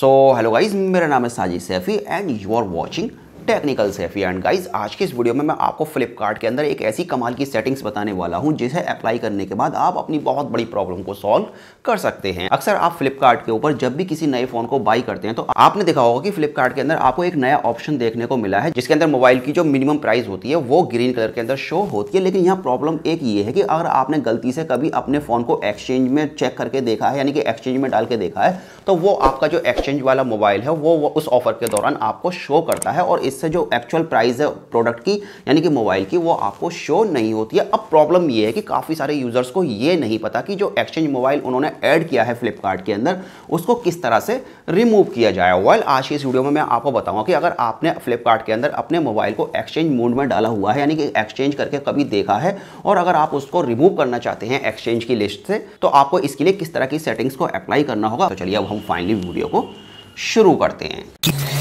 So hello guys, मेरा नाम है Sajid Saifi and you are watching technical Saifi and guys आज की इस वीडियो में मैं आपको फ्लिपकार्ट के अंदर एक ऐसी कमाल की सेटिंग्स बताने वाला हूं जिसे अप्लाई करने के बाद आप अपनी बहुत बड़ी प्रॉब्लम को सॉल्व कर सकते हैं अक्सर आप फ्लिपकार्ट के ऊपर जब भी किसी नए फोन को बाई करते हैं तो आपने देखा होगा कि फ्लिपकार्ट के अंदर आपको एक नया ऑप्शन देखने को मिला है जिसके अंदर मोबाइल की जो मिनिमम प्राइस होती है वो ग्रीन कलर के अंदर शो होती है लेकिन यहाँ प्रॉब्लम एक ये है कि अगर आपने गलती से कभी अपने फोन को एक्सचेंज में चेक करके देखा है यानी कि एक्सचेंज में डाल के देखा है तो वो आपका जो एक्सचेंज वाला मोबाइल है वो, वो उस ऑफर के दौरान आपको शो करता है और इस इससे जो एक्चुअल प्राइस है प्रोडक्ट की यानी कि मोबाइल की वो आपको शो नहीं होती है अब प्रॉब्लम ये है कि काफ़ी सारे यूज़र्स को ये नहीं पता कि जो एक्सचेंज मोबाइल उन्होंने ऐड किया है फ्लिपकार्ट के अंदर उसको किस तरह से रिमूव किया जाए वेल आज की इस वीडियो में मैं आपको बताऊँगा कि अगर आपने फ्लिपकार्ट के अंदर अपने मोबाइल को एक्सचेंज मोड में डाला हुआ है यानी कि एक्सचेंज करके कभी देखा है और अगर आप उसको रिमूव करना चाहते हैं एक्सचेंज की लिस्ट से तो आपको इसके लिए किस तरह की सेटिंग्स को अप्लाई करना होगा तो चलिए अब हम फाइनली वीडियो को शुरू करते हैं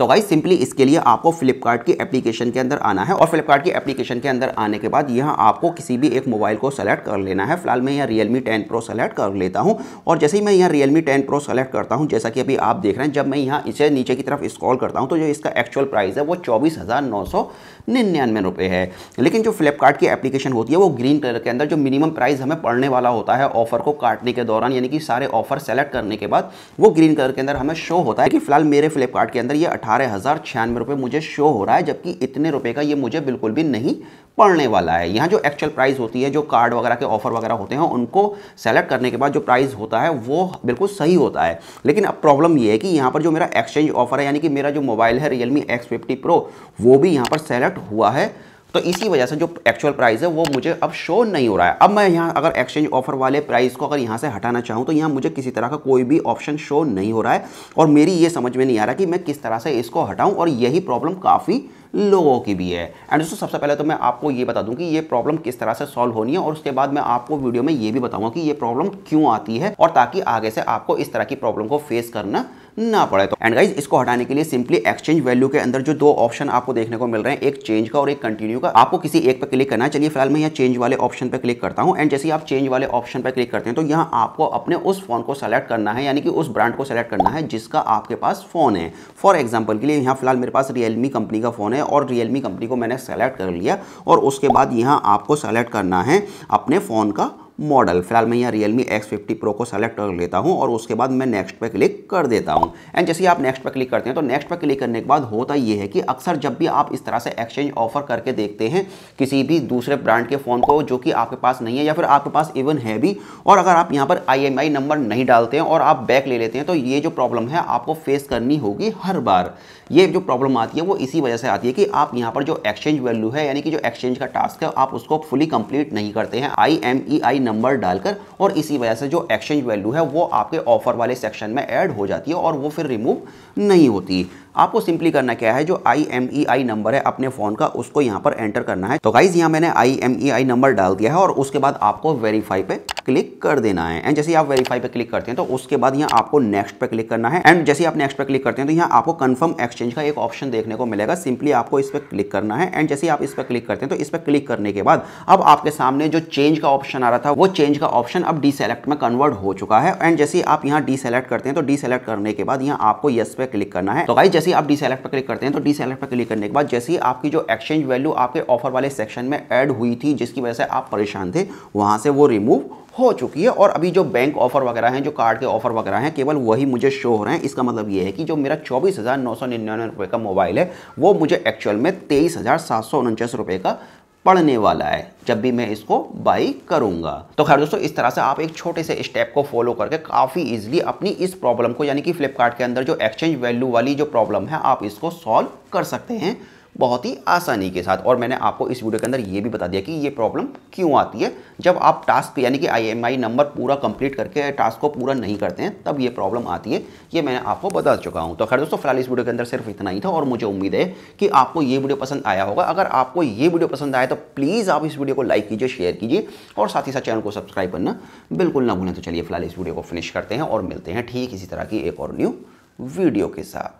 तो गाइज सिंपली इसके लिए आपको फ्लिपकार्ट की एप्लीकेशन के अंदर आना है और फ्लिपकार्ट की एप्लीकेशन के अंदर आने के बाद यहाँ आपको किसी भी एक मोबाइल को सेलेक्ट कर लेना है फिलहाल मैं यहाँ रियलमी टेन प्रो सेलेक्ट कर लेता हूँ और जैसे ही मैं यहाँ रियलमी टेन प्रो सेलेक्ट करता हूँ जैसा कि अभी आप देख रहे हैं जब मैं यहाँ इसे नीचे की तरफ स्क्रॉल करता हूँ तो जो इसका एक्चुअल प्राइस है वो चौबीस हज़ार नौ सौ निन्यानवे रुपये है लेकिन जो फ्लिपकार्ट की एप्लीकेशन होती है वो ग्रीन कलर के अंदर जो मिनिमम प्राइस हमें पड़ने वाला होता है ऑफर को काटने के दौरान यानी कि सारे ऑफर सेलेक्ट करने के बाद वो ग्रीन कलर के अंदर हमें शो होता है कि फिलहाल मेरे फ्लिपकार्ट के अंदर ये अठारह अठारह हज़ार छियानवे रुपये मुझे शो हो रहा है जबकि इतने रुपए का ये मुझे बिल्कुल भी नहीं पड़ने वाला है यहाँ जो एक्चुअल प्राइस होती है जो कार्ड वगैरह के ऑफर वगैरह होते हैं उनको सेलेक्ट करने के बाद जो प्राइस होता है वो बिल्कुल सही होता है लेकिन अब प्रॉब्लम ये है कि यहाँ पर जो मेरा एक्सचेंज ऑफर है यानी कि मेरा जो मोबाइल है रियलमी एक्स फिफ्टी प्रो वो भी यहाँ पर सेलेक्ट हुआ है तो इसी वजह से जो एक्चुअल प्राइस है वो मुझे अब शो नहीं हो रहा है अब मैं यहाँ अगर एक्सचेंज ऑफर वाले प्राइस को अगर यहाँ से हटाना चाहूँ तो यहाँ मुझे किसी तरह का कोई भी ऑप्शन शो नहीं हो रहा है और मेरी ये समझ में नहीं आ रहा कि मैं किस तरह से इसको हटाऊँ और यही प्रॉब्लम काफ़ी लोगों की भी है एंड दोस्तों सबसे पहले तो मैं आपको ये बता दूं कि ये प्रॉब्लम किस तरह से सॉल्व होनी है और उसके बाद मैं आपको वीडियो में ये भी बताऊंगा कि ये प्रॉब्लम क्यों आती है और ताकि आगे से आपको इस तरह की प्रॉब्लम को फेस करना ना पड़े तो एंड गाइज इसको हटाने के लिए सिंपली एक्सचेंज वैल्यू के अंदर जो दो ऑप्शन आपको देखने को मिल रहे हैं एक चेंज का और एक कंटिन्यू का आपको किसी एक पर क्लिक करना है चलिए फिलहाल मैं यहाँ चेंज वाले ऑप्शन पर क्लिक करता हूँ एंड जैसे ही आप चेंज वाले ऑप्शन पर क्लिक करते हैं तो यहाँ आपको अपने उस फोन को सेलेक्ट करना है यानी कि उस ब्रांड को सेलेक्ट करना है जिसका आपके पास फोन है फॉर एग्जाम्पल के लिए यहाँ फिलहाल मेरे पास रियलमी कंपनी का फोन है है और रियलमी कंपनी को मैंने सेलेक्ट कर लिया और उसके बाद यहाँ आपको सेलेक्ट करना है अपने फ़ोन का मॉडल फिलहाल मैं यहाँ रियलमी एक्स फिफ्टी प्रो को सेलेक्ट कर लेता हूँ और उसके बाद मैं नेक्स्ट पर क्लिक कर देता हूँ एंड जैसे आप नेक्स्ट पर क्लिक करते हैं तो नेक्स्ट पर क्लिक करने के बाद होता यह है कि अक्सर जब भी आप इस तरह से एक्सचेंज ऑफर करके देखते हैं किसी भी दूसरे ब्रांड के फ़ोन को जो कि आपके पास नहीं है या फिर आपके पास इवन है भी और अगर आप यहाँ पर आई नंबर नहीं डालते हैं और आप बैक ले लेते हैं तो ये जो प्रॉब्लम है आपको फेस करनी होगी हर बार ये जो प्रॉब्लम आती है वो इसी वजह से आती है कि आप यहाँ पर जो एक्सचेंज वैल्यू है यानी कि जो एक्सचेंज का टास्क है आप उसको फुली कंप्लीट नहीं करते हैं I M E I number डालकर और इसी वजह से जो एक्सचेंज वैल्यू है वो आपके ऑफर वाले सेक्शन में ऐड हो जाती है और वो फिर रिमूव नहीं होती आपको सिंपली करना क्या है जो I M E I number है अपने फ़ोन का उसको यहाँ पर एंटर करना है तो गाइज यहाँ मैंने I M E I number डाल दिया है और उसके बाद आपको वेरीफाई पे क्लिक कर देना है एंड जैसे आप वेरीफाई पे क्लिक करते हैं तो उसके बाद यहाँ आपको नेक्स्ट पे क्लिक करना है एंड जैसे आप नेक्स्ट पे क्लिक करते हैं तो यहाँ आपको कंफर्म एक्सचेंज का एक ऑप्शन देखने को मिलेगा सिंपली आपको इस पर क्लिक करना है एंड जैसे आप इस पर क्लिक करते हैं तो इस पर क्लिक करने के बाद अब आपके सामने जो चेंज का ऑप्शन आ रहा था वो चेंज का ऑप्शन अब सेलेक्ट में कन्वर्ट हो चुका है एंड जैसे आप यहाँ सेलेक्ट करते हैं तो सेलेक्ट करने के बाद यहाँ आपको यस पे क्लिक करना है तो गाइज जैसे ही आप डी सेलेक्ट पर क्लिक करते हैं तो डी सेलेक्ट पर क्लिक करने के बाद जैसे ही आपकी जो एक्सचेंज वैल्यू आपके ऑफर वाले सेक्शन में ऐड हुई थी जिसकी वजह से आप परेशान थे वहाँ से वो रिमूव हो चुकी है और अभी जो बैंक ऑफर वगैरह हैं जो कार्ड के ऑफर वगैरह हैं केवल वही मुझे शो हो रहे हैं इसका मतलब ये है कि जो मेरा चौबीस हज़ार नौ सौ निन्यानवे का मोबाइल है वो मुझे एक्चुअल में तेईस हज़ार सात सौ उनचास का पड़ने वाला है जब भी मैं इसको बाई करूंगा तो खैर दोस्तों इस तरह से आप एक छोटे से स्टेप को फॉलो करके काफ़ी इजीली अपनी इस प्रॉब्लम को यानी कि फ्लिपकार्ट के अंदर जो एक्सचेंज वैल्यू वाली जो प्रॉब्लम है आप इसको सॉल्व कर सकते हैं बहुत ही आसानी के साथ और मैंने आपको इस वीडियो के अंदर ये भी बता दिया कि ये प्रॉब्लम क्यों आती है जब आप टास्क यानी कि आई नंबर पूरा कंप्लीट करके टास्क को पूरा नहीं करते हैं तब ये प्रॉब्लम आती है ये मैंने आपको बता चुका हूँ तो खैर दोस्तों फिलहाल इस वीडियो के अंदर सिर्फ इतना ही था और मुझे उम्मीद है कि आपको ये वीडियो पसंद आया होगा अगर आपको ये वीडियो पसंद आया तो प्लीज़ आप इस वीडियो को लाइक कीजिए शेयर कीजिए और साथ ही साथ चैनल को सब्सक्राइब करना बिल्कुल ना भूलें तो चलिए फिलहाल इस वीडियो को फिनिश करते हैं और मिलते हैं ठीक इसी तरह की एक और न्यू वीडियो के साथ